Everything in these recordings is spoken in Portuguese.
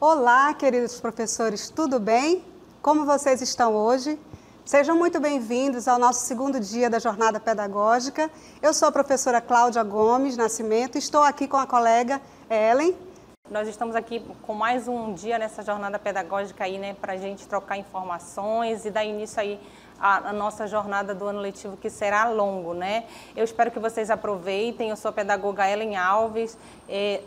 Olá, queridos professores, tudo bem? Como vocês estão hoje? Sejam muito bem-vindos ao nosso segundo dia da jornada pedagógica. Eu sou a professora Cláudia Gomes Nascimento, estou aqui com a colega Ellen. Nós estamos aqui com mais um dia nessa jornada pedagógica aí, né, para a gente trocar informações e dar início aí a, a, nossa jornada do ano letivo, que será longo, né? Eu espero que vocês aproveitem. Eu sou a pedagoga Ellen Alves,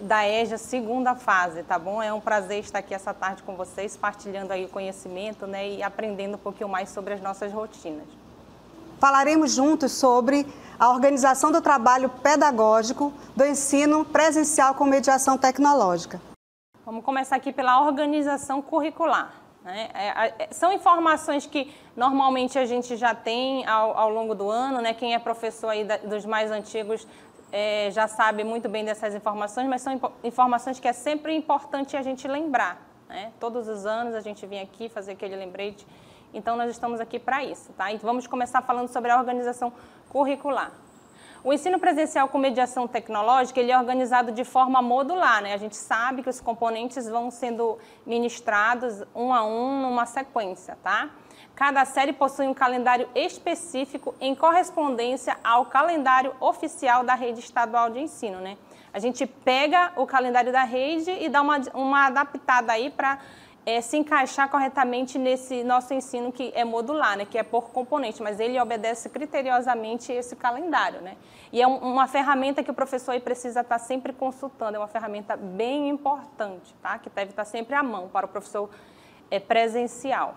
da EJA segunda fase, tá bom? É um prazer estar aqui essa tarde com vocês, partilhando aí o conhecimento, né? E aprendendo um pouquinho mais sobre as nossas rotinas. Falaremos juntos sobre a organização do trabalho pedagógico do ensino presencial com mediação tecnológica. Vamos começar aqui pela organização curricular. Né? É, é, são informações que normalmente a gente já tem ao, ao longo do ano, né? quem é professor aí da, dos mais antigos é, já sabe muito bem dessas informações, mas são informações que é sempre importante a gente lembrar. Né? Todos os anos a gente vem aqui fazer aquele lembrete, então nós estamos aqui para isso. Tá? E vamos começar falando sobre a organização curricular. O ensino presencial com mediação tecnológica, ele é organizado de forma modular, né? A gente sabe que os componentes vão sendo ministrados um a um numa sequência, tá? Cada série possui um calendário específico em correspondência ao calendário oficial da rede estadual de ensino, né? A gente pega o calendário da rede e dá uma, uma adaptada aí para é, se encaixar corretamente nesse nosso ensino que é modular, né, que é por componente, mas ele obedece criteriosamente esse calendário. Né? E é um, uma ferramenta que o professor precisa estar sempre consultando, é uma ferramenta bem importante, tá? que deve estar sempre à mão para o professor é, presencial.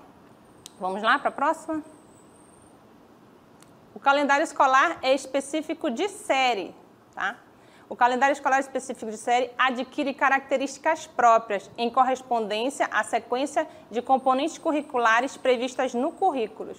Vamos lá para a próxima? O calendário escolar é específico de série, tá? o calendário escolar específico de série adquire características próprias em correspondência à sequência de componentes curriculares previstas no currículo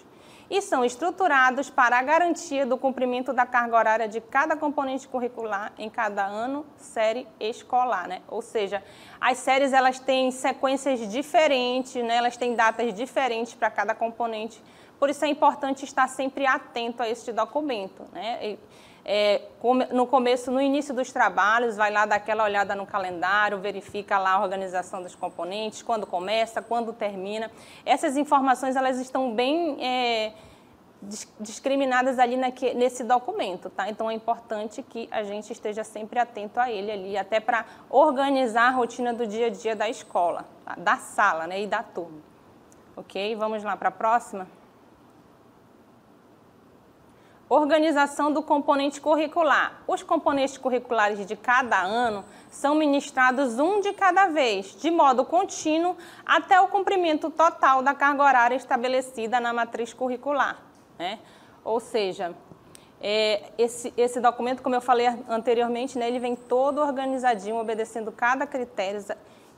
e são estruturados para a garantia do cumprimento da carga horária de cada componente curricular em cada ano, série escolar, né? Ou seja, as séries elas têm sequências diferentes, né? Elas têm datas diferentes para cada componente. Por isso é importante estar sempre atento a este documento, né? E, é, no começo, no início dos trabalhos, vai lá dar aquela olhada no calendário, verifica lá a organização dos componentes, quando começa, quando termina. Essas informações elas estão bem é, discriminadas ali naque, nesse documento, tá? Então é importante que a gente esteja sempre atento a ele ali, até para organizar a rotina do dia a dia da escola, tá? da sala, né, e da turma. Ok? Vamos lá para a próxima. Organização do componente curricular. Os componentes curriculares de cada ano são ministrados um de cada vez, de modo contínuo, até o cumprimento total da carga horária estabelecida na matriz curricular. Né? Ou seja, é, esse, esse, documento, como eu falei anteriormente, né, ele vem todo organizadinho, obedecendo cada critério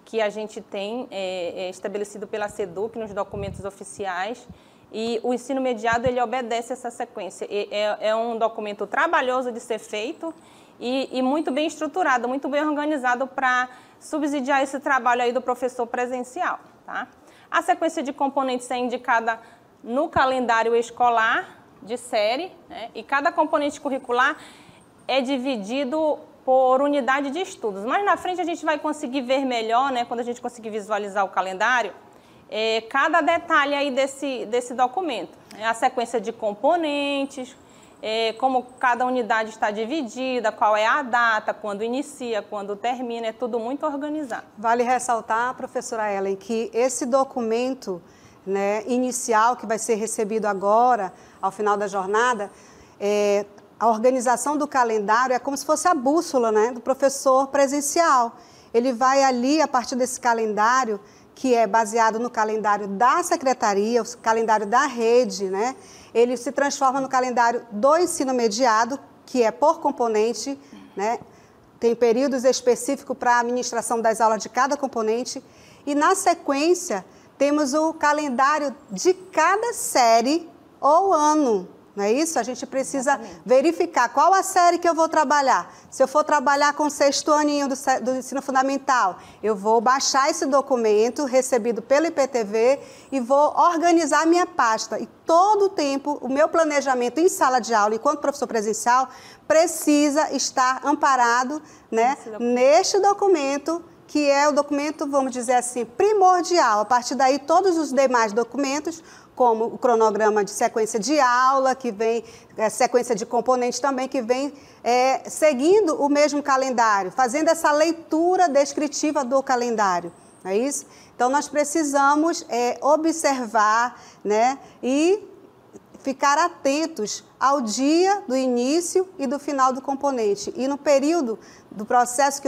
que a gente tem é, é, estabelecido pela SEDUC nos documentos oficiais e o ensino mediado, ele obedece essa sequência. É, é um documento trabalhoso de ser feito e, e muito bem estruturado, muito bem organizado para subsidiar esse trabalho aí do professor presencial. Tá? A sequência de componentes é indicada no calendário escolar de série né? e cada componente curricular é dividido por unidade de estudos. Mas na frente a gente vai conseguir ver melhor, né, quando a gente conseguir visualizar o calendário, é, cada detalhe aí desse, desse documento. É a sequência de componentes, é, como cada unidade está dividida, qual é a data, quando inicia, quando termina, é tudo muito organizado. Vale ressaltar, professora Ellen, que esse documento né, inicial que vai ser recebido agora, ao final da jornada, é, a organização do calendário é como se fosse a bússola né, do professor presencial. Ele vai ali, a partir desse calendário, que é baseado no calendário da secretaria, o calendário da rede, né? Ele se transforma no calendário do ensino mediado, que é por componente, né? Tem períodos específicos para a administração das aulas de cada componente. E na sequência, temos o calendário de cada série ou ano. Não é isso? A gente precisa Exatamente. verificar qual a série que eu vou trabalhar. Se eu for trabalhar com o sexto aninho do, do ensino fundamental, eu vou baixar esse documento recebido pelo IPTV e vou organizar minha pasta. E todo o tempo, o meu planejamento em sala de aula, enquanto professor presencial, precisa estar amparado né, documento. neste documento que é o documento, vamos dizer assim, primordial. A partir daí, todos os demais documentos como o cronograma de sequência de aula, que vem, é, sequência de componentes também, que vem é, seguindo o mesmo calendário, fazendo essa leitura descritiva do calendário. Não é isso? Então, nós precisamos é, observar né, e ficar atentos ao dia do início e do final do componente. E no período do processo que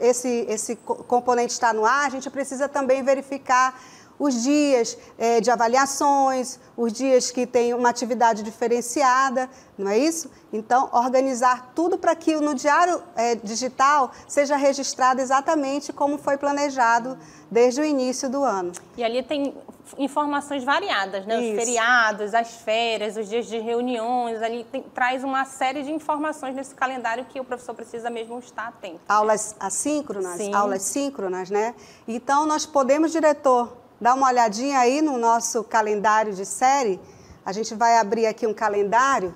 esse, esse componente está no ar, a gente precisa também verificar os dias é, de avaliações, os dias que tem uma atividade diferenciada, não é isso? Então, organizar tudo para que no diário é, digital seja registrado exatamente como foi planejado desde o início do ano. E ali tem informações variadas, né? Os feriados, as férias, os dias de reuniões, ali tem, traz uma série de informações nesse calendário que o professor precisa mesmo estar atento. Aulas assíncronas, Sim. aulas síncronas, né? Então, nós podemos, diretor, Dá uma olhadinha aí no nosso calendário de série. A gente vai abrir aqui um calendário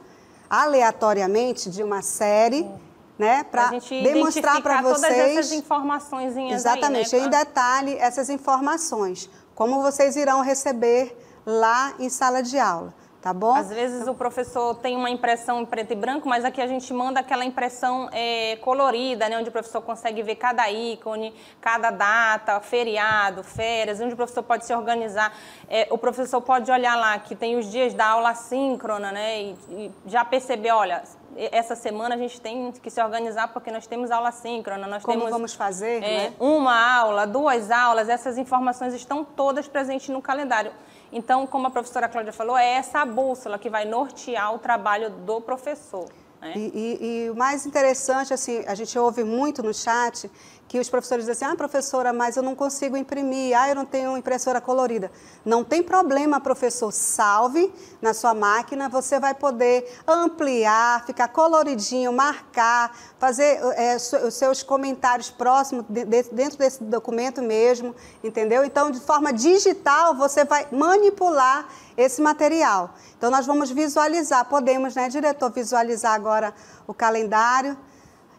aleatoriamente de uma série, é. né, para demonstrar para vocês todas essas informações exatamente aí, né? em detalhe essas informações, como vocês irão receber lá em sala de aula. Tá bom? Às vezes o professor tem uma impressão em preto e branco, mas aqui a gente manda aquela impressão é, colorida, né? Onde o professor consegue ver cada ícone, cada data, feriado, férias, onde o professor pode se organizar. É, o professor pode olhar lá que tem os dias da aula síncrona, né? E, e já perceber, olha, essa semana a gente tem que se organizar porque nós temos aula síncrona, nós Como temos vamos fazer, é, né? uma aula, duas aulas, essas informações estão todas presentes no calendário. Então, como a professora Cláudia falou, é essa bússola que vai nortear o trabalho do professor. Né? E, e, e o mais interessante, assim, a gente ouve muito no chat que os professores dizem assim, ah, professora, mas eu não consigo imprimir, ah, eu não tenho impressora colorida. Não tem problema, professor, salve na sua máquina, você vai poder ampliar, ficar coloridinho, marcar, fazer é, os seus comentários próximos de, dentro desse documento mesmo, entendeu? Então, de forma digital, você vai manipular esse material. Então, nós vamos visualizar, podemos, né, diretor, visualizar agora o calendário,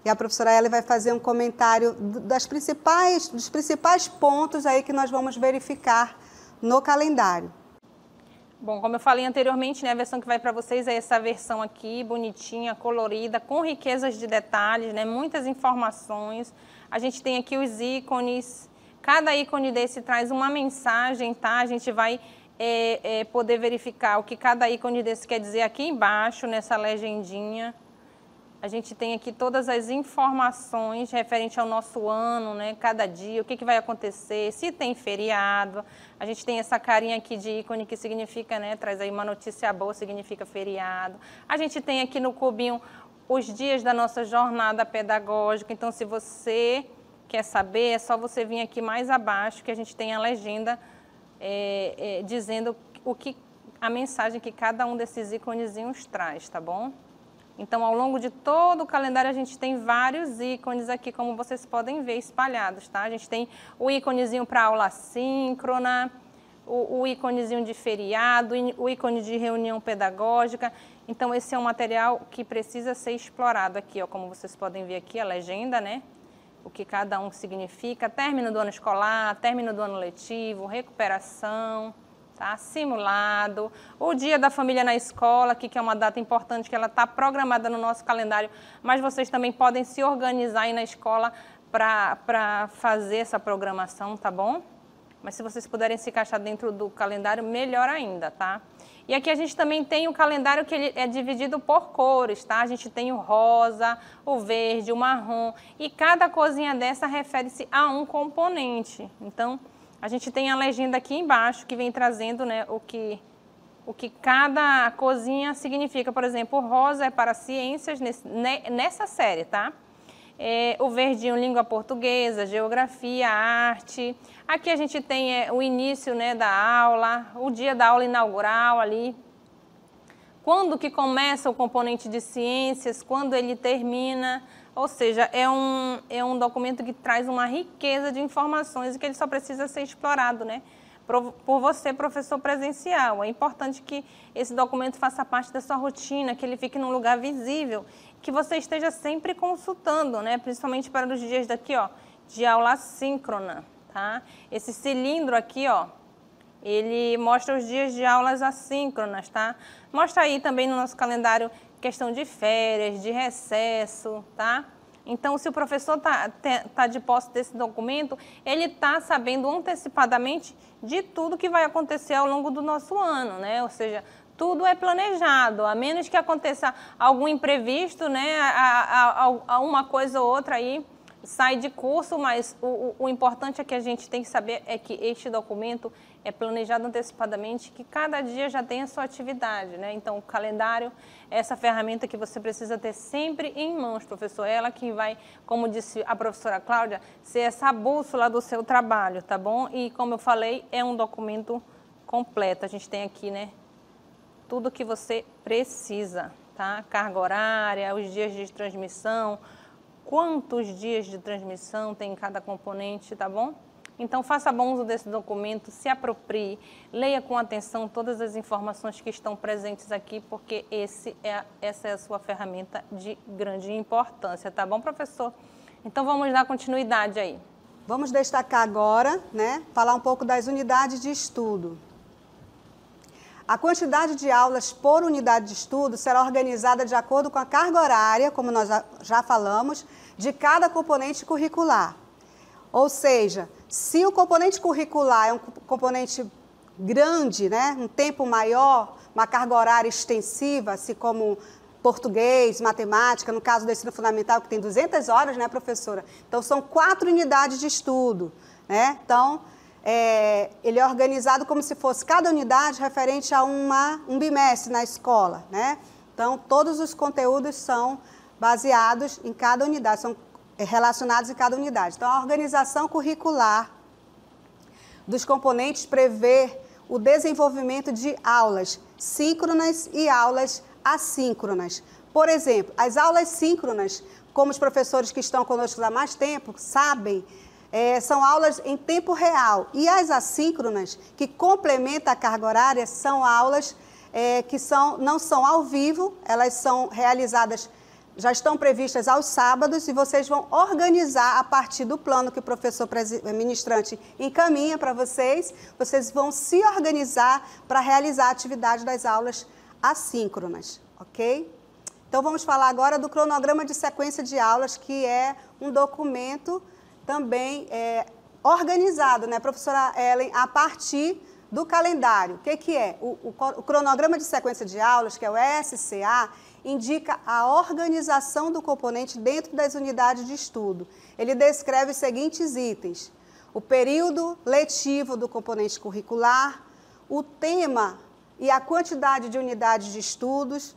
e a professora Ellen vai fazer um comentário das principais, dos principais pontos aí que nós vamos verificar no calendário. Bom, como eu falei anteriormente, né, a versão que vai para vocês é essa versão aqui, bonitinha, colorida, com riquezas de detalhes, né, muitas informações. A gente tem aqui os ícones, cada ícone desse traz uma mensagem, tá? A gente vai é, é, poder verificar o que cada ícone desse quer dizer aqui embaixo, nessa legendinha. A gente tem aqui todas as informações referente ao nosso ano, né? Cada dia, o que, que vai acontecer, se tem feriado. A gente tem essa carinha aqui de ícone que significa, né? Traz aí uma notícia boa, significa feriado. A gente tem aqui no cubinho os dias da nossa jornada pedagógica. Então, se você quer saber, é só você vir aqui mais abaixo que a gente tem a legenda é, é, dizendo o que a mensagem que cada um desses íconezinhos traz, tá bom? Então, ao longo de todo o calendário, a gente tem vários ícones aqui, como vocês podem ver, espalhados, tá? A gente tem o íconezinho para aula síncrona, o, o íconezinho de feriado, o ícone de reunião pedagógica. Então, esse é um material que precisa ser explorado aqui, ó, como vocês podem ver aqui, a legenda, né? O que cada um significa, término do ano escolar, término do ano letivo, recuperação, tá? Simulado, o dia da família na escola, que, que é uma data importante que ela está programada no nosso calendário, mas vocês também podem se organizar aí na escola para fazer essa programação, tá bom? Mas se vocês puderem se encaixar dentro do calendário, melhor ainda, tá? E aqui a gente também tem o calendário que ele é dividido por cores, tá? A gente tem o rosa, o verde, o marrom, e cada cozinha dessa refere-se a um componente. Então, a gente tem a legenda aqui embaixo que vem trazendo né, o, que, o que cada cozinha significa. Por exemplo, o rosa é para ciências nesse, nessa série, tá? É, o verdinho, língua portuguesa, geografia, arte. Aqui a gente tem é, o início né, da aula, o dia da aula inaugural ali. Quando que começa o componente de ciências, quando ele termina. Ou seja, é um, é um documento que traz uma riqueza de informações e que ele só precisa ser explorado, né? Por, você, professor presencial. É importante que esse documento faça parte da sua rotina, que ele fique num lugar visível, que você esteja sempre consultando, né? Principalmente para os dias daqui, ó, de aula síncrona, tá? Esse cilindro aqui, ó, ele mostra os dias de aulas assíncronas, tá? Mostra aí também no nosso calendário questão de férias, de recesso, tá? Então, se o professor está tá de posse desse documento, ele está sabendo antecipadamente de tudo que vai acontecer ao longo do nosso ano, né? Ou seja, tudo é planejado, a menos que aconteça algum imprevisto, né? A, a, a uma coisa ou outra aí sai de curso, mas o, o, o importante é que a gente tem que saber é que este documento é planejado antecipadamente que cada dia já tenha sua atividade, né? Então, o calendário é essa ferramenta que você precisa ter sempre em mãos, professor. É ela que vai, como disse a professora Cláudia, ser essa bússola do seu trabalho, tá bom? E como eu falei, é um documento completo. A gente tem aqui, né, tudo que você precisa, tá? Carga horária, os dias de transmissão, quantos dias de transmissão tem em cada componente, tá bom? Então, faça bom uso desse documento, se aproprie, leia com atenção todas as informações que estão presentes aqui, porque esse é, essa é a sua ferramenta de grande importância, tá bom, professor? Então, vamos dar continuidade aí. Vamos destacar agora, né, falar um pouco das unidades de estudo. A quantidade de aulas por unidade de estudo será organizada de acordo com a carga horária, como nós já falamos, de cada componente curricular. Ou seja, se o componente curricular é um componente grande, né, um tempo maior, uma carga horária extensiva, assim como português, matemática, no caso do ensino fundamental, que tem 200 horas, né, professora? Então, são quatro unidades de estudo, né? Então, é, ele é organizado como se fosse cada unidade referente a uma, um bimestre na escola, né? Então, todos os conteúdos são baseados em cada unidade, são relacionados em cada unidade. Então, a organização curricular dos componentes prevê o desenvolvimento de aulas síncronas e aulas assíncronas. Por exemplo, as aulas síncronas, como os professores que estão conosco há mais tempo sabem, é, são aulas em tempo real. E as assíncronas, que complementam a carga horária, são aulas é, que são, não são ao vivo, elas são realizadas já estão previstas aos sábados e vocês vão organizar a partir do plano que o professor ministrante encaminha para vocês. Vocês vão se organizar para realizar a atividade das aulas assíncronas, ok? Então vamos falar agora do cronograma de sequência de aulas, que é um documento também é, organizado, né, professora Ellen, a partir do calendário. O que, que é? O, o, o cronograma de sequência de aulas, que é o SCA, indica a organização do componente dentro das unidades de estudo. Ele descreve os seguintes itens: o período letivo do componente curricular, o tema e a quantidade de unidades de estudos,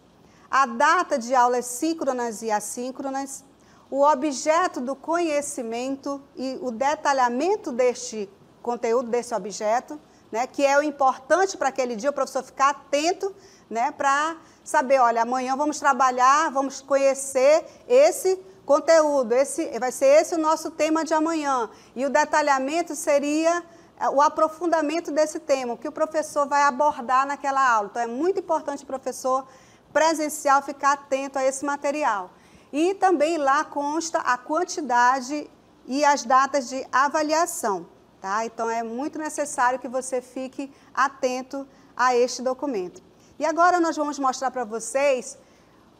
a data de aulas síncronas e assíncronas, o objeto do conhecimento e o detalhamento deste conteúdo, desse objeto, né, que é o importante para aquele dia o professor ficar atento né? Para saber, olha, amanhã vamos trabalhar, vamos conhecer esse conteúdo, esse vai ser esse o nosso tema de amanhã. E o detalhamento seria eh, o aprofundamento desse tema, o que o professor vai abordar naquela aula. Então é muito importante o professor presencial ficar atento a esse material. E também lá consta a quantidade e as datas de avaliação, tá? Então é muito necessário que você fique atento a este documento. E agora nós vamos mostrar para vocês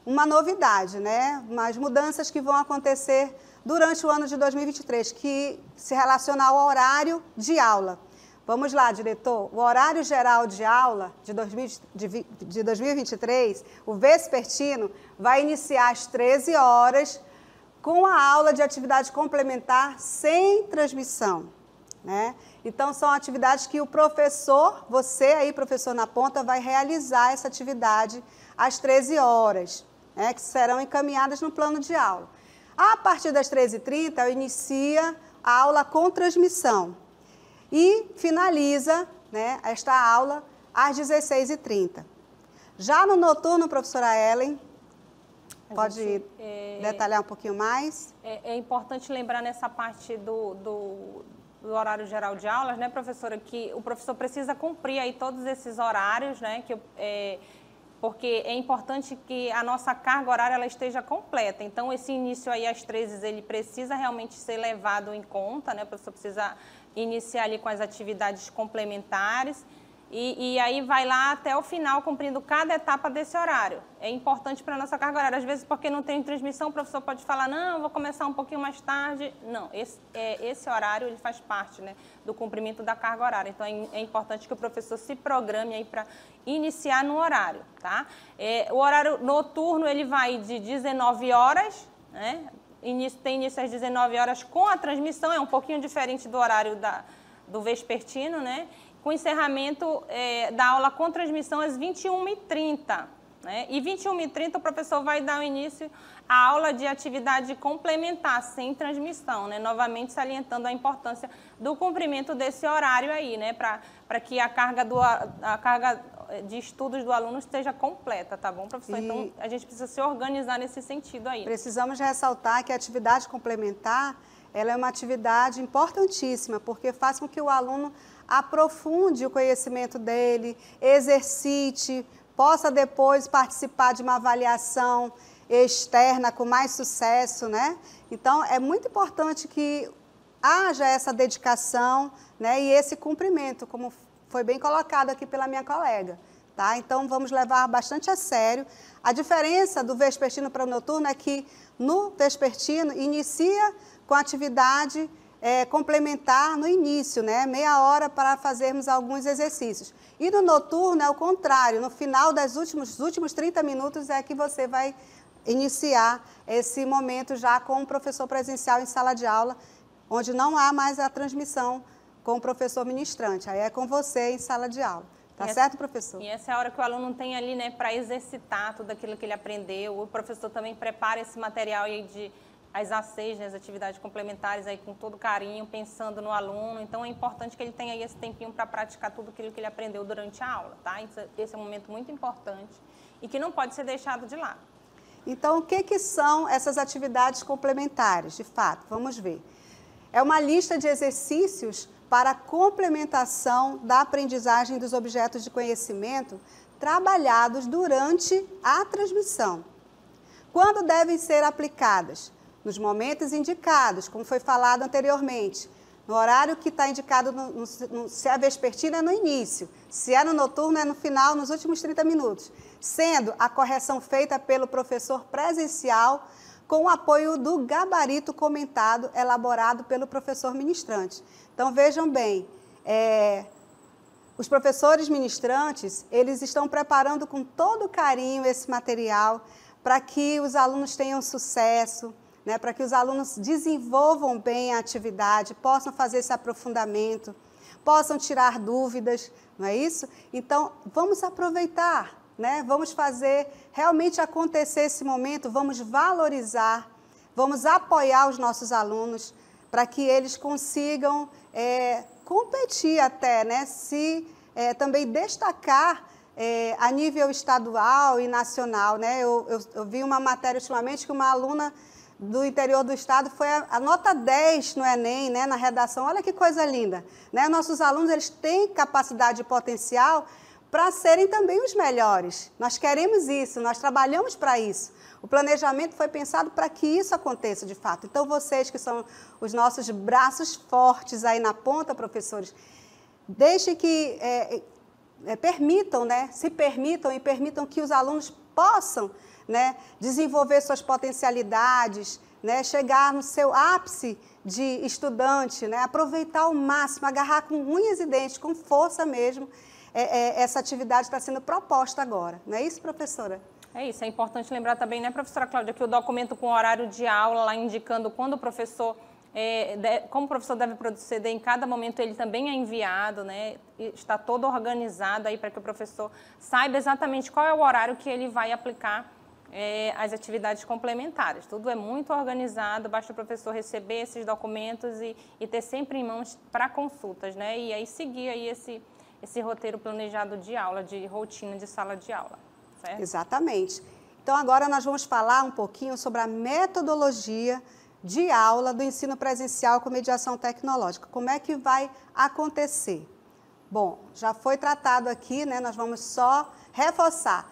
uma novidade, né? Umas mudanças que vão acontecer durante o ano de 2023, que se relaciona ao horário de aula. Vamos lá, diretor. O horário geral de aula de, 2023, o Vespertino, vai iniciar às 13 horas com a aula de atividade complementar sem transmissão. Né? Então, são atividades que o professor, você aí, professor na ponta, vai realizar essa atividade às 13 horas, né, que serão encaminhadas no plano de aula. A partir das 13h30, eu inicia a aula com transmissão e finaliza né, esta aula às 16h30. Já no noturno, professora Ellen, pode gente, é, detalhar um pouquinho mais? É, é, importante lembrar nessa parte do, do do horário geral de aulas, né, professora, que o professor precisa cumprir aí todos esses horários, né, que é, porque é importante que a nossa carga horária ela esteja completa. Então, esse início aí às 13 ele precisa realmente ser levado em conta, né, o professor precisa iniciar ali com as atividades complementares e, e, aí vai lá até o final, cumprindo cada etapa desse horário. É importante para a nossa carga horária. Às vezes, porque não tem transmissão, o professor pode falar, não, vou começar um pouquinho mais tarde. Não, esse, é, esse horário ele faz parte né, do cumprimento da carga horária. Então, é, é importante que o professor se programe aí para iniciar no horário, tá? É, o horário noturno, ele vai de 19 horas, né? Início, tem início às 19 horas com a transmissão, é um pouquinho diferente do horário da, do vespertino, né? com encerramento é, da aula com transmissão às 21h30. Né? E 21h30 o professor vai dar o início à aula de atividade complementar, sem transmissão, né? novamente salientando a importância do cumprimento desse horário aí, né? para que a carga, do, a carga de estudos do aluno esteja completa, tá bom, professor? Então, e então, a gente precisa se organizar nesse sentido aí. Precisamos ressaltar que a atividade complementar ela é uma atividade importantíssima, porque faz com que o aluno aprofunde o conhecimento dele, exercite, possa depois participar de uma avaliação externa com mais sucesso, né? Então, é muito importante que haja essa dedicação né, e esse cumprimento, como foi bem colocado aqui pela minha colega. Tá? Então, vamos levar bastante a sério. A diferença do vespertino para o noturno é que no vespertino inicia com atividade é, complementar no início, né? Meia hora para fazermos alguns exercícios. E no noturno é o contrário, no final dos últimos, últimos 30 minutos é que você vai iniciar esse momento já com o professor presencial em sala de aula, onde não há mais a transmissão com o professor ministrante, aí é com você em sala de aula. Tá essa, certo, professor? E essa é a hora que o aluno tem ali, né, para exercitar tudo aquilo que ele aprendeu. O professor também prepara esse material de as ACs, né, as atividades complementares aí com todo carinho, pensando no aluno. Então é importante que ele tenha aí esse tempinho para praticar tudo aquilo que ele aprendeu durante a aula, tá? É, esse é um momento muito importante e que não pode ser deixado de lado. Então, o que, que são essas atividades complementares, de fato? Vamos ver. É uma lista de exercícios para complementação da aprendizagem dos objetos de conhecimento trabalhados durante a transmissão. Quando devem ser aplicadas? nos momentos indicados, como foi falado anteriormente. No horário que está indicado, no, no, no, se é vespertino, é no início. Se é no noturno, é no final, nos últimos 30 minutos. Sendo a correção feita pelo professor presencial com o apoio do gabarito comentado elaborado pelo professor ministrante. Então, vejam bem, é, os professores ministrantes, eles estão preparando com todo carinho esse material para que os alunos tenham sucesso, né, para que os alunos desenvolvam bem a atividade, possam fazer esse aprofundamento, possam tirar dúvidas, não é isso? Então, vamos aproveitar, né? vamos fazer realmente acontecer esse momento, vamos valorizar, vamos apoiar os nossos alunos para que eles consigam é, competir até, né? se é, também destacar é, a nível estadual e nacional. Né? Eu, eu, eu vi uma matéria ultimamente que uma aluna do interior do estado foi a, a, nota 10 no Enem, né, na redação. Olha que coisa linda. Né? Nossos alunos eles têm capacidade e potencial para serem também os melhores. Nós queremos isso, nós trabalhamos para isso. O planejamento foi pensado para que isso aconteça de fato. Então, vocês que são os nossos braços fortes aí na ponta, professores, deixem que é, é, permitam, né, se permitam e permitam que os alunos possam né? desenvolver suas potencialidades, né? chegar no seu ápice de estudante, né? aproveitar ao máximo, agarrar com unhas e dentes, com força mesmo, é, é, essa atividade está sendo proposta agora. Não é isso, professora? É isso, é importante lembrar também, né, professora Cláudia, que o documento com horário de aula, lá indicando quando o professor é, de, como o professor deve proceder em cada momento, ele também é enviado, né? Está todo organizado aí para que o professor saiba exatamente qual é o horário que ele vai aplicar é, as atividades complementares. Tudo é muito organizado, basta o professor receber esses documentos e, e ter sempre em mãos para consultas, né? E aí seguir aí esse, esse roteiro planejado de aula, de rotina de sala de aula. Certo? Exatamente. Então agora nós vamos falar um pouquinho sobre a metodologia de aula do ensino presencial com mediação tecnológica. Como é que vai acontecer? Bom, já foi tratado aqui, né? Nós vamos só reforçar.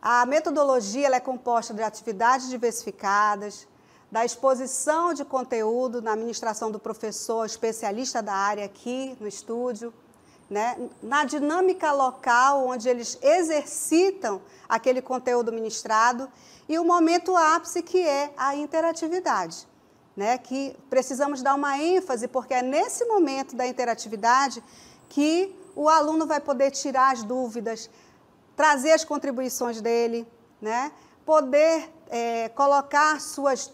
A metodologia é composta de atividades diversificadas, da exposição de conteúdo na administração do professor especialista da área aqui no estúdio, né? na dinâmica local onde eles exercitam aquele conteúdo ministrado e o momento ápice que é a interatividade. Né, que precisamos dar uma ênfase, porque é nesse momento da interatividade que o aluno vai poder tirar as dúvidas, trazer as contribuições dele, né? poder é, colocar suas,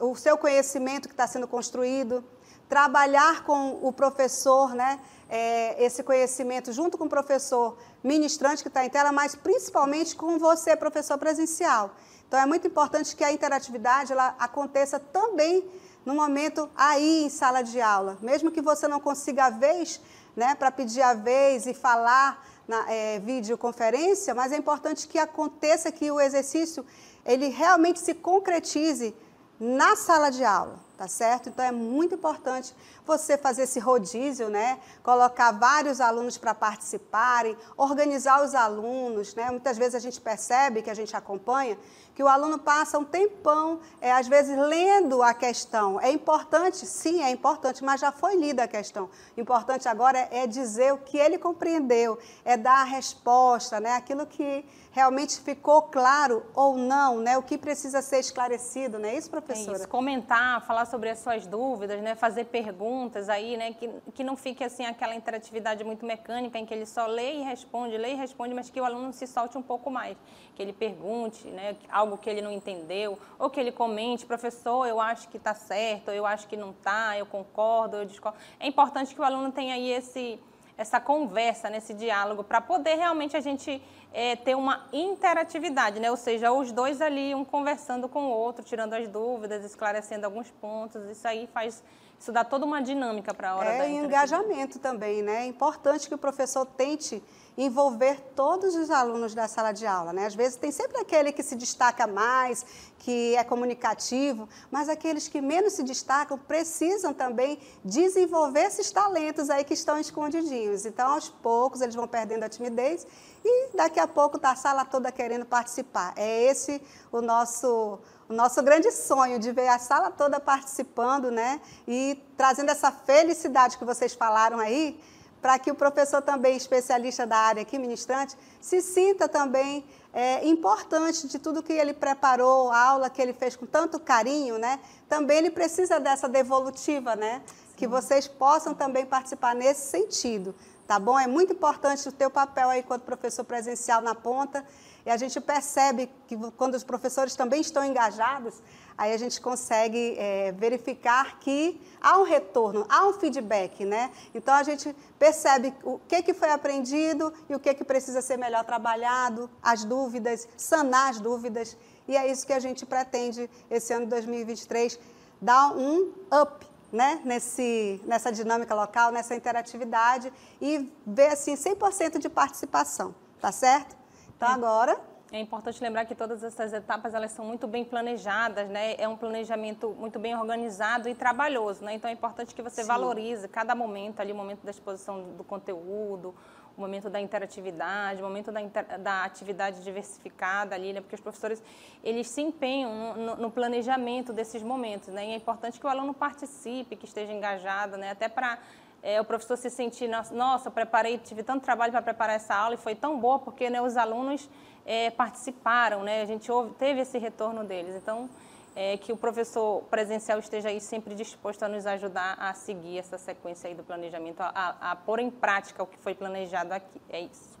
o seu conhecimento que está sendo construído, trabalhar com o professor, né? É, esse conhecimento junto com o professor ministrante que está em tela, mas principalmente com você, professor presencial. Então é muito importante que a interatividade ela aconteça também no momento aí em sala de aula, mesmo que você não consiga a vez, né, para pedir a vez e falar na é, videoconferência, mas é importante que aconteça que o exercício ele realmente se concretize na sala de aula, tá certo? Então é muito importante você fazer esse rodízio, né? Colocar vários alunos para participarem, organizar os alunos, né? Muitas vezes a gente percebe que a gente acompanha que o aluno passa um tempão, é, às vezes, lendo a questão. É importante, sim, é importante, mas já foi lida a questão. O importante agora é, é dizer o que ele compreendeu, é dar a resposta, né? aquilo que realmente ficou claro ou não, né? o que precisa ser esclarecido, não é isso, professora? É isso, comentar, falar sobre as suas dúvidas, né? fazer perguntas aí, né? que, que não fique assim aquela interatividade muito mecânica em que ele só lê e responde, lê e responde, mas que o aluno se solte um pouco mais que ele pergunte né, algo que ele não entendeu, ou que ele comente, professor, eu acho que está certo, eu acho que não está, eu concordo, eu discordo. É importante que o aluno tenha aí esse, essa conversa, nesse né, diálogo, para poder realmente a gente é, ter uma interatividade, né? ou seja, os dois ali, um conversando com o outro, tirando as dúvidas, esclarecendo alguns pontos, isso aí faz. Isso dá toda uma dinâmica para a hora é, da É engajamento também, né? É importante que o professor tente envolver todos os alunos da sala de aula, né? Às vezes tem sempre aquele que se destaca mais, que é comunicativo, mas aqueles que menos se destacam precisam também desenvolver esses talentos aí que estão escondidinhos. Então, aos poucos, eles vão perdendo a timidez e daqui a pouco está a sala toda querendo participar. É esse o nosso o nosso grande sonho de ver a sala toda participando, né? E trazendo essa felicidade que vocês falaram aí, para que o professor também, especialista da área aqui, ministrante, se sinta também é, importante de tudo que ele preparou, a aula que ele fez com tanto carinho, né? Também ele precisa dessa devolutiva, né? Que vocês possam também participar nesse sentido, tá bom? É muito importante o teu papel aí quanto professor presencial na ponta. E a gente percebe que quando os professores também estão engajados, aí a gente consegue é, verificar que há um retorno, há um feedback, né? Então a gente percebe o que, que foi aprendido e o que, que precisa ser melhor trabalhado, as dúvidas, sanar as dúvidas. E é isso que a gente pretende esse ano de 2023, dar um up né, nesse, nessa dinâmica local, nessa interatividade e ver assim 100% de participação, tá certo? Então é. agora é importante lembrar que todas essas etapas elas são muito bem planejadas, né? É um planejamento muito bem organizado e trabalhoso, né? Então é importante que você Sim. valorize cada momento ali, o momento da exposição do conteúdo, o momento da interatividade, o momento da, inter... da atividade diversificada ali, né? Porque os professores, eles se empenham no, no, planejamento desses momentos, né? E é importante que o aluno participe, que esteja engajado, né? Até para é, o professor se sentir, nossa, nossa preparei, tive tanto trabalho para preparar essa aula e foi tão boa, porque né, os alunos é, participaram, né? A gente teve esse retorno deles. Então, é, que o professor presencial esteja aí sempre disposto a nos ajudar a seguir essa sequência aí do planejamento, a, a, a pôr em prática o que foi planejado aqui. É isso.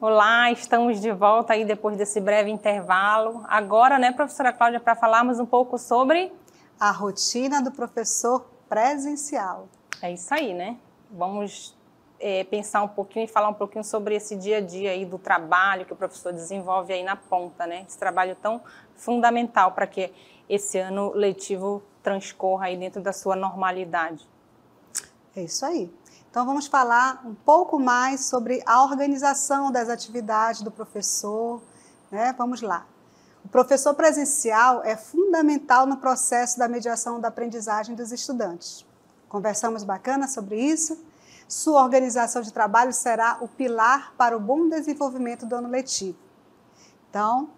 Olá, estamos de volta aí depois desse breve intervalo. Agora, né, professora Cláudia, para falarmos um pouco sobre a rotina do professor presencial. É isso aí, né? Vamos é, pensar um pouquinho e falar um pouquinho sobre esse dia a dia aí do trabalho que o professor desenvolve aí na ponta, né? Esse trabalho tão fundamental para que esse ano letivo transcorra aí dentro da sua normalidade. É isso aí. Então vamos falar um pouco mais sobre a organização das atividades do professor, né? Vamos lá. O professor presencial é fundamental no processo da mediação da aprendizagem dos estudantes. Conversamos bacana sobre isso. Sua organização de trabalho será o pilar para o bom desenvolvimento do ano letivo. Então,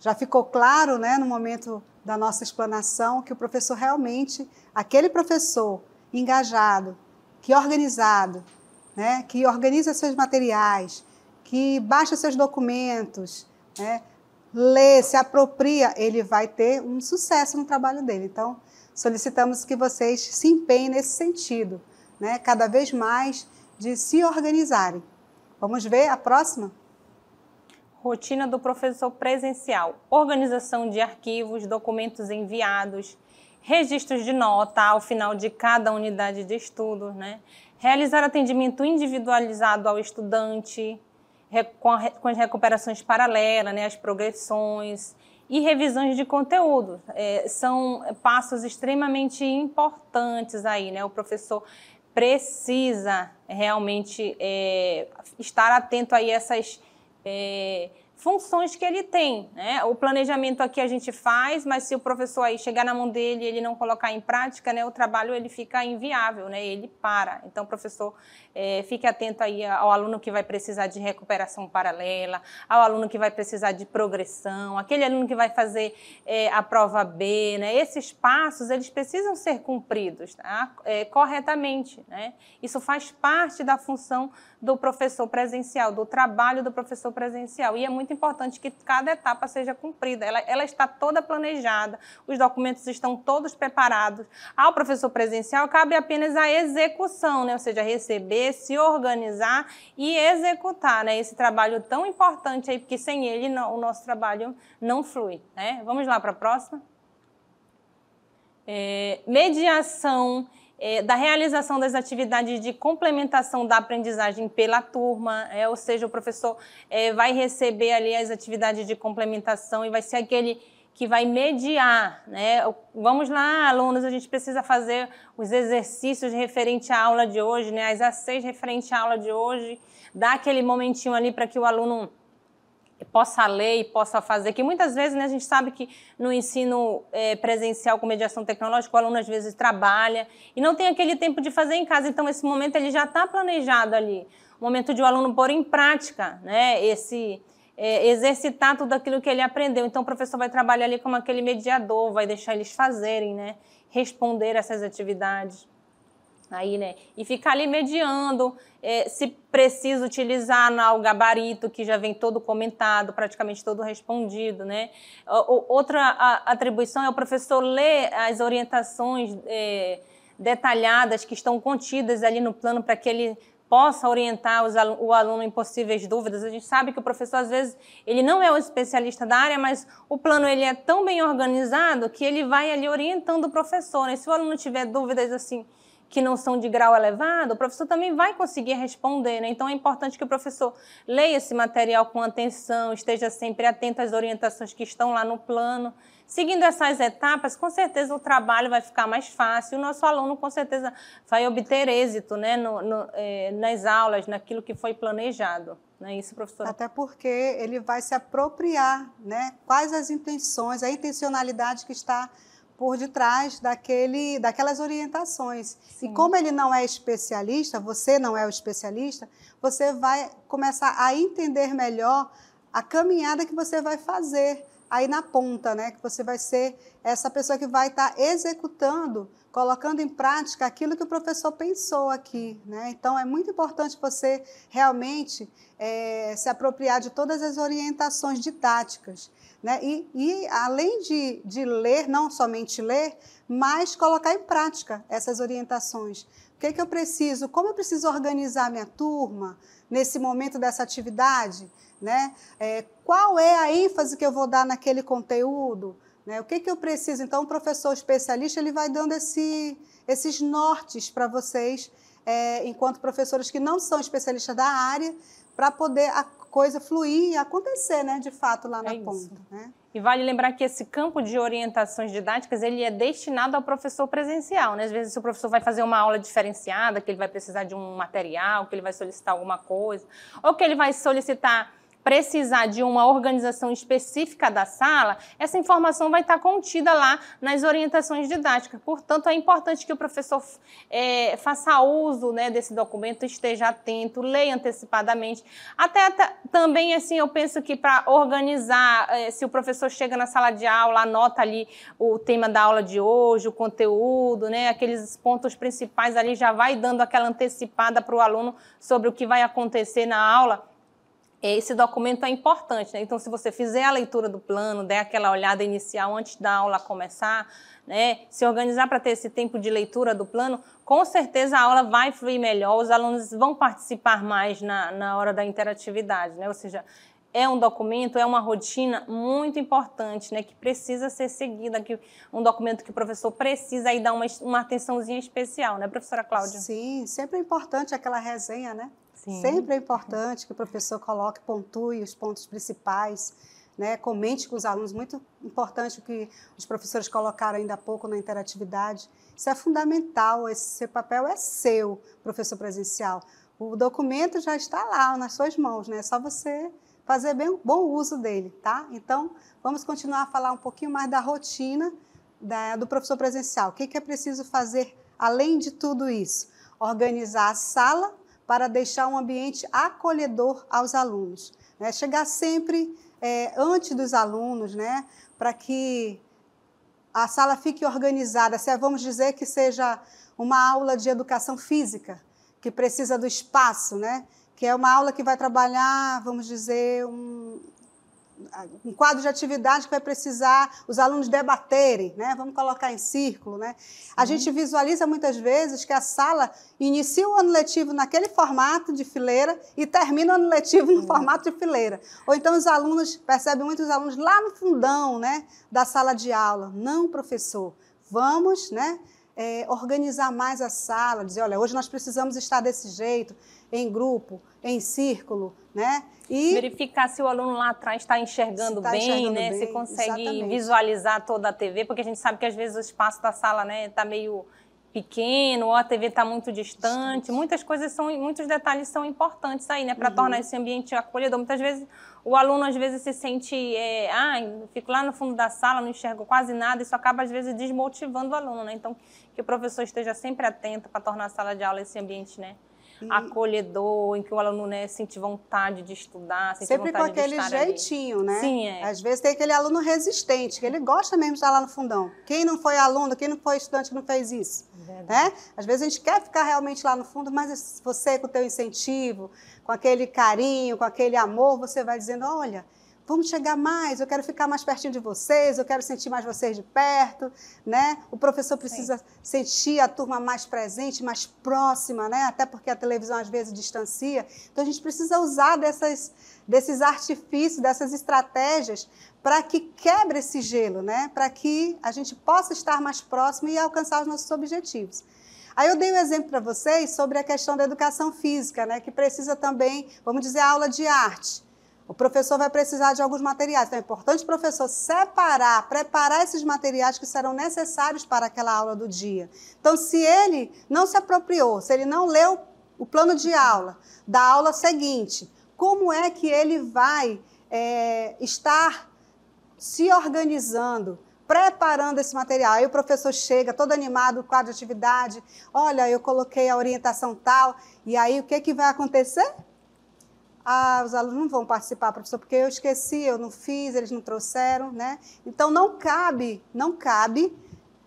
já ficou claro, né, no momento da nossa explanação, que o professor realmente, aquele professor engajado, que organizado, né, que organiza seus materiais, que baixa seus documentos, né, lê, se apropria, ele vai ter um sucesso no trabalho dele. Então, solicitamos que vocês se empenhem nesse sentido, né? cada vez mais de se organizarem. Vamos ver a próxima? Rotina do professor presencial: organização de arquivos, documentos enviados, registros de nota ao final de cada unidade de estudo, né? realizar atendimento individualizado ao estudante, com, as recuperações paralelas, né, as progressões e revisões de conteúdo. É, são passos extremamente importantes aí, né? O professor precisa realmente é, estar atento aí a essas é, funções que ele tem. Né? O planejamento aqui a gente faz, mas se o professor aí chegar na mão dele e ele não colocar em prática, né, o trabalho ele fica inviável, né? ele para. Então, professor, é, fique atento aí ao aluno que vai precisar de recuperação paralela, ao aluno que vai precisar de progressão, aquele aluno que vai fazer é, a prova B. Né? Esses passos, eles precisam ser cumpridos tá? é, corretamente. Né? Isso faz parte da função do professor presencial, do trabalho do professor presencial. E é muito importante que cada etapa seja cumprida. Ela, ela está toda planejada, os documentos estão todos preparados. Ao professor presencial cabe apenas a execução, né? ou seja, receber, se organizar e executar né? esse trabalho tão importante aí, porque sem ele não, o nosso trabalho não flui. Né? Vamos lá para a próxima. É, mediação é, da realização das atividades de complementação da aprendizagem pela turma, é, ou seja, o professor é, vai receber ali as atividades de complementação e vai ser aquele que vai mediar, né? Vamos lá, alunos, a gente precisa fazer os exercícios referente à aula de hoje, né? As ações seis referente à aula de hoje, dá aquele momentinho ali para que o aluno possa ler e possa fazer, que muitas vezes né, a gente sabe que no ensino é, presencial com mediação tecnológica, o aluno às vezes trabalha e não tem aquele tempo de fazer em casa, então esse momento ele já está planejado ali, o momento de o aluno pôr em prática né, esse, é, exercitar tudo aquilo que ele aprendeu. Então, o professor vai trabalhar ali como aquele mediador, vai deixar eles fazerem, né? responder essas atividades aí, né? E ficar ali mediando é, se precisa utilizar o gabarito que já vem todo comentado, praticamente todo respondido, né? outra atribuição é o professor ler as orientações é, detalhadas que estão contidas ali no plano para que ele possa orientar o aluno em possíveis dúvidas. A gente sabe que o professor, às vezes, ele não é um especialista da área, mas o plano ele é tão bem organizado que ele vai ali orientando o professor. Né? Se o aluno tiver dúvidas assim, que não são de grau elevado, o professor também vai conseguir responder. Né? Então, é importante que o professor leia esse material com atenção, esteja sempre atento às orientações que estão lá no plano. Seguindo essas etapas, com certeza o trabalho vai ficar mais fácil, o nosso aluno com certeza vai obter êxito né? No, no, eh, nas aulas, naquilo que foi planejado. Não é isso, professor. Até porque ele vai se apropriar, né? quais as intenções, a intencionalidade que está por detrás daquele, daquelas orientações. Sim. E como ele não é especialista, você não é o especialista, você vai começar a entender melhor a caminhada que você vai fazer aí na ponta, né? Que você vai ser essa pessoa que vai estar tá executando colocando em prática aquilo que o professor pensou aqui. Né? Então, é muito importante você realmente é, se apropriar de todas as orientações didáticas. Né? E, e, além de, de ler, não somente ler, mas colocar em prática essas orientações. O que, é que eu preciso? Como eu preciso organizar minha turma nesse momento dessa atividade? Né? É, qual é a ênfase que eu vou dar naquele conteúdo? Né? O que, que eu preciso? Então, o professor especialista ele vai dando esse, esses nortes para vocês, é, enquanto professores que não são especialistas da área, para poder a coisa fluir e acontecer, né, de fato, lá na é ponta. Né? E vale lembrar que esse campo de orientações didáticas, ele é destinado ao professor presencial, né? Às vezes se o professor vai fazer uma aula diferenciada, que ele vai precisar de um material, que ele vai solicitar alguma coisa, ou que ele vai solicitar precisar de uma organização específica da sala, essa informação vai estar contida lá nas orientações didáticas. Portanto, é importante que o professor é, faça uso né, desse documento, esteja atento, leia antecipadamente. Até também, assim, eu penso que para organizar, é, se o professor chega na sala de aula, anota ali o tema da aula de hoje, o conteúdo, né, aqueles pontos principais ali, já vai dando aquela antecipada para o aluno sobre o que vai acontecer na aula esse documento é importante, né? Então, se você fizer a leitura do plano, der aquela olhada inicial antes da aula começar, né? Se organizar para ter esse tempo de leitura do plano, com certeza a aula vai fluir melhor, os alunos vão participar mais na, na hora da interatividade, né? Ou seja, é um documento, é uma rotina muito importante, né? Que precisa ser seguida, que um documento que o professor precisa aí dar uma, uma atençãozinha especial, né, professora Cláudia? Sim, sempre é importante aquela resenha, né? Sempre é importante que o professor coloque, pontue os pontos principais, né? comente com os alunos. Muito importante o que os professores colocaram ainda há pouco na interatividade. Isso é fundamental, esse papel é seu, professor presencial. O documento já está lá nas suas mãos, né? É só você fazer bem, bom uso dele, tá? Então, vamos continuar a falar um pouquinho mais da rotina da, do professor presencial. O que, que é preciso fazer além de tudo isso? Organizar a sala para deixar um ambiente acolhedor aos alunos. Né? Chegar sempre é, antes dos alunos, né? para que a sala fique organizada. Se é, vamos dizer que seja uma aula de educação física, que precisa do espaço, né? que é uma aula que vai trabalhar, vamos dizer, um, um quadro de atividade que vai precisar os alunos debaterem, né? Vamos colocar em círculo, né? A Sim. gente visualiza muitas vezes que a sala inicia o ano letivo naquele formato de fileira e termina o ano letivo no Sim. formato de fileira. Ou então os alunos, percebem muitos alunos lá no fundão, né, da sala de aula. Não, professor, vamos, né, é, organizar mais a sala, dizer, olha, hoje nós precisamos estar desse jeito em grupo, em círculo, né? E verificar se o aluno lá atrás está enxergando, tá bem, enxergando né? Bem, se consegue exatamente. visualizar toda a TV, porque a gente sabe que às vezes o espaço da sala, né, está meio pequeno, ou a TV está muito distante. distante. Muitas coisas são, muitos detalhes são importantes aí, né, para uhum. tornar esse ambiente acolhedor. Muitas vezes o aluno às vezes se sente, é, ah, fico lá no fundo da sala, não enxergo quase nada. Isso acaba às vezes desmotivando o aluno, né? Então que o professor esteja sempre atento para tornar a sala de aula esse ambiente, né? e... acolhedor, em que o aluno né, sente vontade de estudar, sente Sempre vontade com aquele jeitinho, ali. né? Sim, é. Às vezes tem aquele aluno resistente, que ele gosta mesmo de estar lá no fundão. Quem não foi aluno, quem não foi estudante que não fez isso? Verdade. Né? Às vezes a gente quer ficar realmente lá no fundo, mas você com o teu incentivo, com aquele carinho, com aquele amor, você vai dizendo, olha, vamos chegar mais, eu quero ficar mais pertinho de vocês, eu quero sentir mais vocês de perto, né? O professor precisa Sim. sentir a turma mais presente, mais próxima, né? Até porque a televisão às vezes distancia. Então a gente precisa usar dessas, desses artifícios, dessas estratégias para que quebre esse gelo, né? Para que a gente possa estar mais próximo e alcançar os nossos objetivos. Aí eu dei um exemplo para vocês sobre a questão da educação física, né, que precisa também, vamos dizer, aula de arte. O professor vai precisar de alguns materiais. Então é importante o professor separar, preparar esses materiais que serão necessários para aquela aula do dia. Então, se ele não se apropriou, se ele não leu o plano de aula da aula seguinte, como é que ele vai é, estar se organizando? preparando esse material. Aí o professor chega todo animado, quadro de atividade. Olha, eu coloquei a orientação tal. E aí o que, que vai acontecer? ah, os alunos não vão participar, professor, porque eu esqueci, eu não fiz, eles não trouxeram, né? Então não cabe, não cabe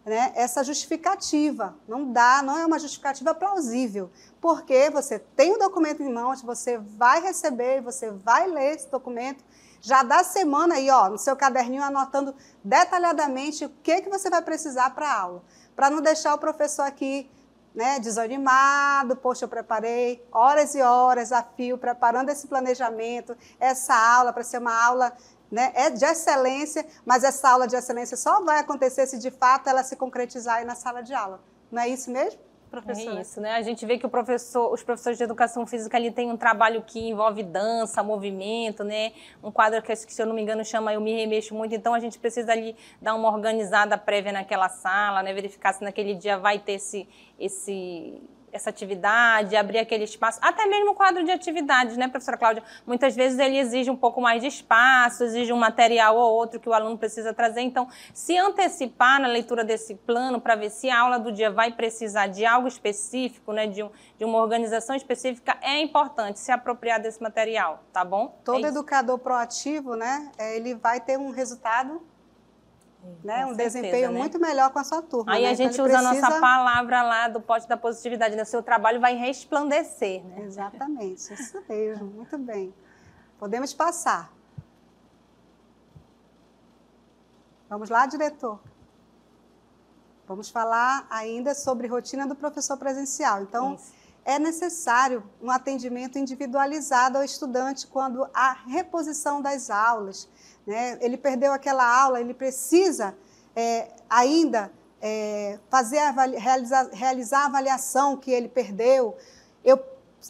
né, essa justificativa. Não dá, não é uma justificativa plausível, porque você tem o documento em mãos, você vai receber, você vai ler esse documento, já da semana aí, ó, no seu caderninho, anotando detalhadamente o que, que você vai precisar para a aula, para não deixar o professor aqui né, desanimado, poxa, eu preparei horas e horas a fio, preparando esse planejamento, essa aula para ser uma aula né, é de excelência, mas essa aula de excelência só vai acontecer se de fato ela se concretizar aí na sala de aula. Não é isso mesmo? É isso, né? A gente vê que professor, os professores de educação física ali têm um trabalho que envolve dança, movimento, né? Um quadro que, se eu não me engano, chama Eu Me Remexo Muito. Então, a gente precisa ali dar uma organizada prévia naquela sala, né? Verificar se naquele dia vai ter esse, esse essa atividade, abrir aquele espaço, até mesmo o quadro de atividades, né, professora Cláudia? Muitas vezes ele exige um pouco mais de espaço, exige um material ou outro que o aluno precisa trazer. Então, se antecipar na leitura desse plano para ver se a aula do dia vai precisar de algo específico, né, de, um, de uma organização específica, é importante se apropriar desse material, tá bom? É Todo é educador proativo, né, é, ele vai ter um resultado né? um certeza, desempenho né? muito melhor com a sua turma. Aí né? a então gente então, usa precisa... a nossa palavra lá do pote da positividade, né? O seu trabalho vai resplandecer, né? Exatamente, isso mesmo, muito bem. Podemos passar. Vamos lá, diretor. Vamos falar ainda sobre rotina do professor presencial. Então, isso é necessário um atendimento individualizado ao estudante quando há reposição das aulas. Né? Ele perdeu aquela aula, ele precisa é, ainda é, fazer a, realizar, realizar a avaliação que ele perdeu. Eu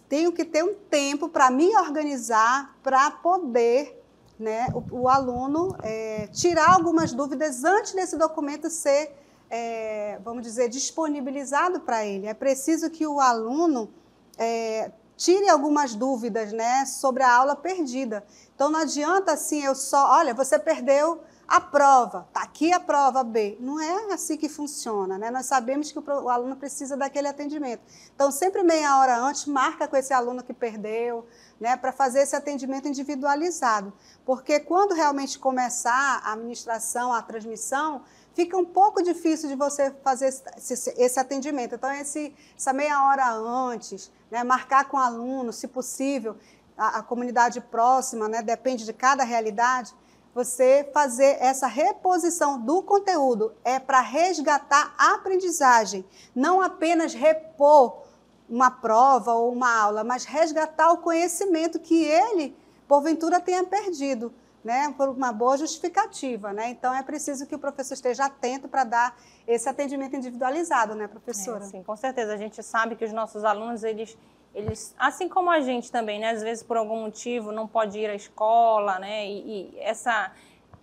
tenho que ter um tempo para me organizar para poder né, o, o aluno é, tirar algumas dúvidas antes desse documento ser é, vamos dizer, disponibilizado para ele. É preciso que o aluno é, tire algumas dúvidas né, sobre a aula perdida. Então não adianta assim eu só, olha, você perdeu a prova, está aqui a prova B. Não é assim que funciona, né? Nós sabemos que o, aluno precisa daquele atendimento. Então, sempre meia hora antes, marca com esse aluno que perdeu, né? Para fazer esse atendimento individualizado. Porque quando realmente começar a administração, a transmissão, fica um pouco difícil de você fazer esse, esse atendimento. Então, esse, essa meia hora antes, né, marcar com o aluno, se possível, a, a comunidade próxima, né, depende de cada realidade, você fazer essa reposição do conteúdo é para resgatar a aprendizagem, não apenas repor uma prova ou uma aula, mas resgatar o conhecimento que ele, porventura, tenha perdido né, por uma boa justificativa, né? Então é preciso que o professor esteja atento para dar esse atendimento individualizado, né, professora? É, sim, com certeza. A gente sabe que os nossos alunos, eles, eles, assim como a gente também, né, às vezes por algum motivo não pode ir à escola, né, e, e essa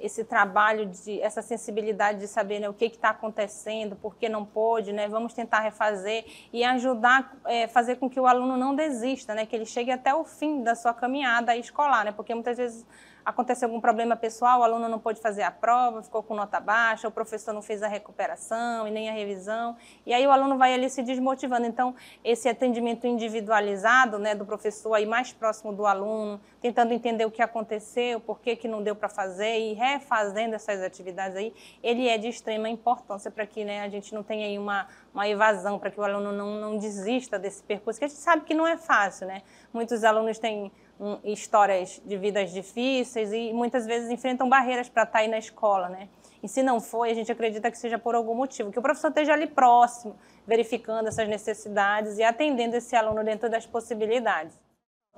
esse trabalho de essa sensibilidade de saber né, o que está acontecendo, por que não pode, né? Vamos tentar refazer e ajudar, é, fazer com que o aluno não desista, né? Que ele chegue até o fim da sua caminhada escolar, né? Porque muitas vezes acontece algum problema pessoal, o aluno não pôde fazer a prova, ficou com nota baixa, o professor não fez a recuperação e nem a revisão, e aí o aluno vai ali se desmotivando. Então, esse atendimento individualizado né, do professor aí mais próximo do aluno, tentando entender o que aconteceu, por que, que não deu para fazer e refazendo essas atividades aí, ele é de extrema importância para que né, a gente não tenha aí uma, uma evasão, para que o aluno não, não desista desse percurso, que a gente sabe que não é fácil, né? Muitos alunos têm um, histórias de vidas difíceis e muitas vezes enfrentam barreiras para estar tá aí na escola, né? E se não foi, a gente acredita que seja por algum motivo, que o professor esteja ali próximo, verificando essas necessidades e atendendo esse aluno dentro das possibilidades.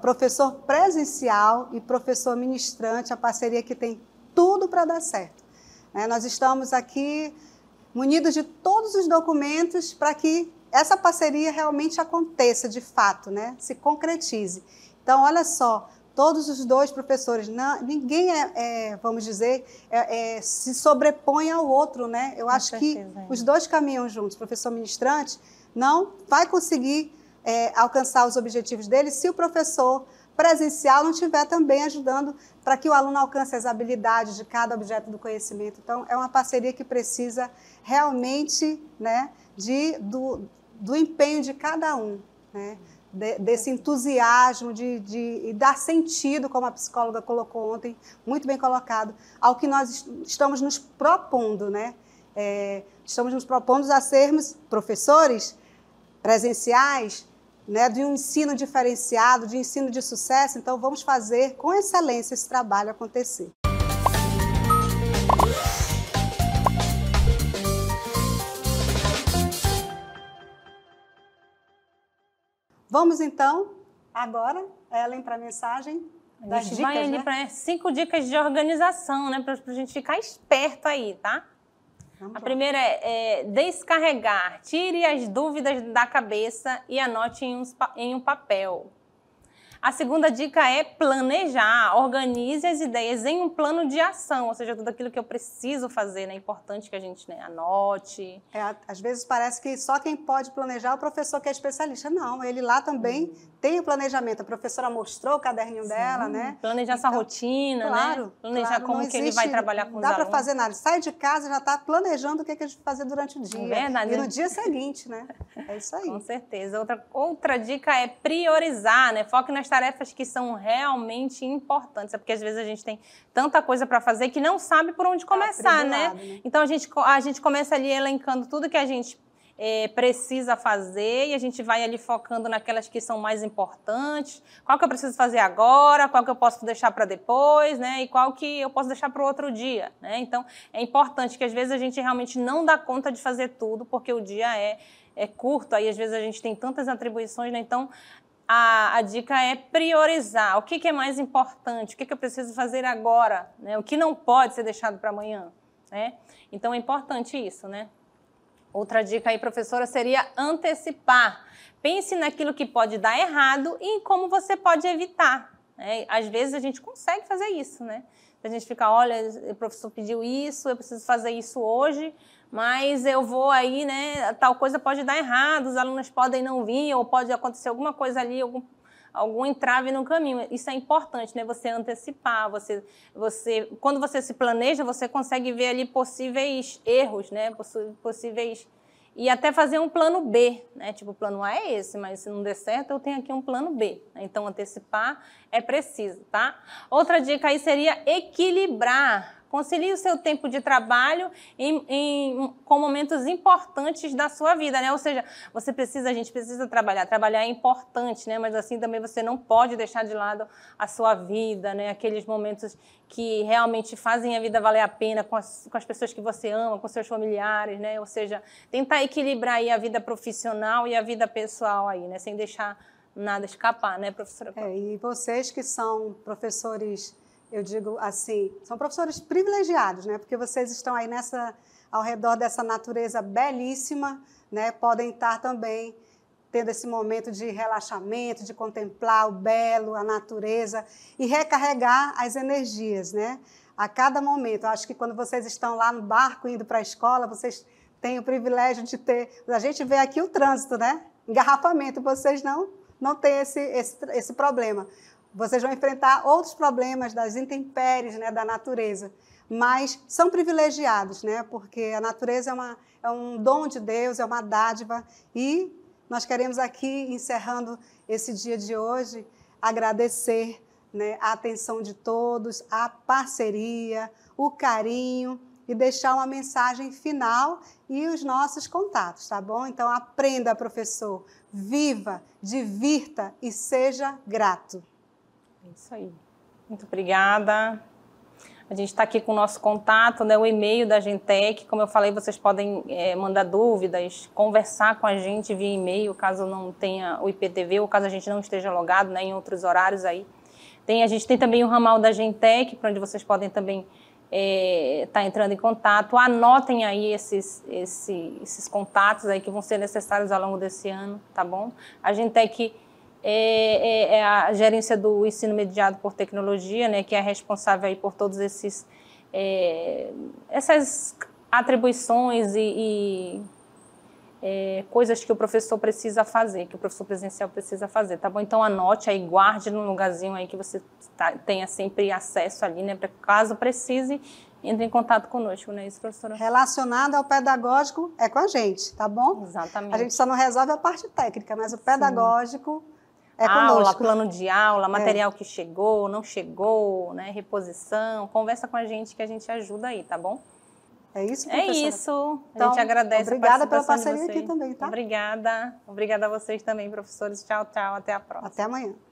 Professor presencial e professor ministrante, a parceria que tem tudo para dar certo. Né? Nós estamos aqui munidos de todos os documentos para que essa parceria realmente aconteça de fato, né? se concretize. Então, olha só, todos os dois professores, não, ninguém é, é, vamos dizer, é, é, se sobrepõe ao outro, né? Eu Com acho certeza, que é. os dois caminham juntos. O professor ministrante não vai conseguir é, alcançar os objetivos dele se o professor presencial não estiver também ajudando para que o aluno alcance as habilidades de cada objeto do conhecimento. Então, é uma parceria que precisa realmente né, de, do, do empenho de cada um. Né? de, desse entusiasmo de, de, de, dar sentido, como a psicóloga colocou ontem, muito bem colocado, ao que nós estamos nos propondo, né? É, estamos nos propondo a sermos professores presenciais, né, de um ensino diferenciado, de ensino de sucesso, então vamos fazer com excelência esse trabalho acontecer. Vamos então, agora, Ellen, para a mensagem das dicas, vai né? para cinco dicas de organização, né? Para a gente ficar esperto aí, tá? Vamos a lá. primeira é, é, descarregar. Tire as dúvidas da cabeça e anote em em um papel. A segunda dica é planejar. Organize as ideias em um plano de ação, ou seja, tudo aquilo que eu preciso fazer. Né? É importante que a gente né, anote. É, às vezes parece que só quem pode planejar é o professor que é especialista. Não, ele lá também tem o planejamento. A professora mostrou o caderninho Sim. dela, né? Planejar então, essa rotina, né? claro, né? Planejar claro, como existe, que ele vai trabalhar com os alunos. Não dá para fazer nada. Sai de casa já está planejando o que, é que a gente vai fazer durante o dia. É verdade. E no dia seguinte, né? É isso aí. com certeza. Outra, outra dica é priorizar, né? Foque nas tarefas que são realmente importantes. É porque às vezes a gente tem tanta coisa para fazer que não sabe por onde tá começar, tá né? né? Então a gente, a gente começa ali elencando tudo que a gente é, precisa fazer e a gente vai ali focando naquelas que são mais importantes. Qual que eu preciso fazer agora? Qual que eu posso deixar para depois, né? E qual que eu posso deixar para o outro dia, né? Então é importante que às vezes a gente realmente não dá conta de fazer tudo porque o dia é é curto, aí às vezes a gente tem tantas atribuições, né? Então, a, a dica é priorizar. O que, que é mais importante? O que, que eu preciso fazer agora? Né? O que não pode ser deixado para amanhã? Né? Então é importante isso, né? Outra dica aí, professora, seria antecipar. Pense naquilo que pode dar errado e em como você pode evitar. Né? Às vezes a gente consegue fazer isso, né? A gente fica, olha, o professor pediu isso, eu preciso fazer isso hoje mas eu vou aí, né? Tal coisa pode dar errado, os alunos podem não vir, ou pode acontecer alguma coisa ali, algum, algum entrave no caminho. Isso é importante, né? Você antecipar, você, você, quando você se planeja, você consegue ver ali possíveis erros, né? Possíveis e até fazer um plano B, né? Tipo, o plano A é esse, mas se não der certo, eu tenho aqui um plano B. Né. Então, antecipar é preciso, tá? Outra dica aí seria equilibrar Concilie o seu tempo de trabalho em, em, com momentos importantes da sua vida, né? Ou seja, você precisa, a gente precisa trabalhar. Trabalhar é importante, né? Mas assim também você não pode deixar de lado a sua vida, né? Aqueles momentos que realmente fazem a vida valer a pena com as, com as pessoas que você ama, com seus familiares, né? Ou seja, tentar equilibrar aí a vida profissional e a vida pessoal aí, né? Sem deixar nada escapar, né, professora? É, e vocês que são professores eu digo assim, são professores privilegiados, né? Porque vocês estão aí nessa, ao redor dessa natureza belíssima, né? Podem estar também tendo esse momento de relaxamento, de contemplar o belo, a natureza e recarregar as energias, né? A cada momento. Eu acho que quando vocês estão lá no barco indo para a escola, vocês têm o privilégio de ter. A gente vê aqui o trânsito, né? Engarrafamento. Vocês não não têm esse, esse, esse problema. Vocês vão enfrentar outros problemas das intempéries né, da natureza, mas são privilegiados, né, porque a natureza é, uma, é um dom de Deus, é uma dádiva. E nós queremos aqui, encerrando esse dia de hoje, agradecer né, a atenção de todos, a parceria, o carinho e deixar uma mensagem final e os nossos contatos, tá bom? Então aprenda, professor, viva, divirta e seja grato isso aí. Muito obrigada. A gente está aqui com o nosso contato, né, o e-mail da Gentec. Como eu falei, vocês podem é, mandar dúvidas, conversar com a gente via e-mail, caso não tenha o IPTV ou caso a gente não esteja logado né, em outros horários aí. Tem, a gente tem também o ramal da Gentec, para onde vocês podem também estar é, tá entrando em contato. Anotem aí esses, esse, esses contatos aí que vão ser necessários ao longo desse ano, tá bom? A Gentec é, é, é, a gerência do ensino mediado por tecnologia, né, que é responsável aí por todos esses é, essas atribuições e, e é, coisas que o professor precisa fazer, que o professor presencial precisa fazer, tá bom? Então anote aí, guarde num lugarzinho aí que você tá, tenha sempre acesso ali, né, para caso precise entre em contato conosco, né, isso, professora? Relacionado ao pedagógico, é com a gente, tá bom? Exatamente. A gente só não resolve a parte técnica, mas o pedagógico Sim é aula, conosco. plano de aula, é. material é. que chegou, não chegou, né? Reposição. Conversa com a gente que a gente ajuda aí, tá bom? É isso, é professora? É isso. Então, a gente agradece Obrigada pela parceria aqui também, tá? Obrigada. Obrigada a vocês também, professores. Tchau, tchau. Até a próxima. Até amanhã.